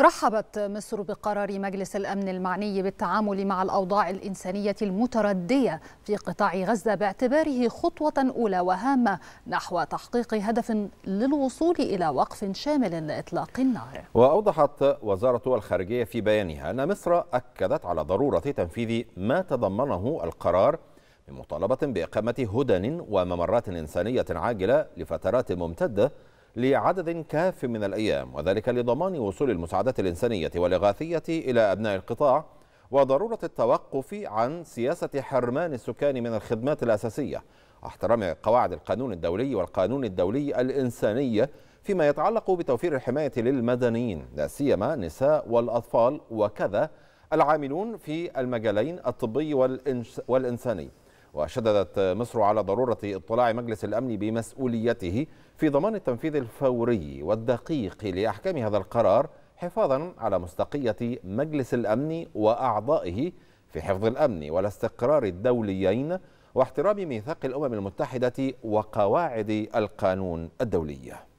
رحبت مصر بقرار مجلس الامن المعني بالتعامل مع الاوضاع الانسانيه المترديه في قطاع غزه باعتباره خطوه اولى وهامه نحو تحقيق هدف للوصول الى وقف شامل لاطلاق النار. واوضحت وزاره الخارجيه في بيانها ان مصر اكدت على ضروره تنفيذ ما تضمنه القرار من مطالبه باقامه هدن وممرات انسانيه عاجله لفترات ممتده لعدد كاف من الأيام وذلك لضمان وصول المساعدات الإنسانية والإغاثية إلى أبناء القطاع وضرورة التوقف عن سياسة حرمان السكان من الخدمات الأساسية احترام قواعد القانون الدولي والقانون الدولي الإنساني فيما يتعلق بتوفير الحماية للمدنيين لا سيما النساء والأطفال وكذا العاملون في المجالين الطبي والإنساني وشددت مصر على ضرورة اطلاع مجلس الأمن بمسؤوليته في ضمان التنفيذ الفوري والدقيق لأحكام هذا القرار حفاظا على مصداقية مجلس الأمن وأعضائه في حفظ الأمن والاستقرار الدوليين واحترام ميثاق الأمم المتحدة وقواعد القانون الدولي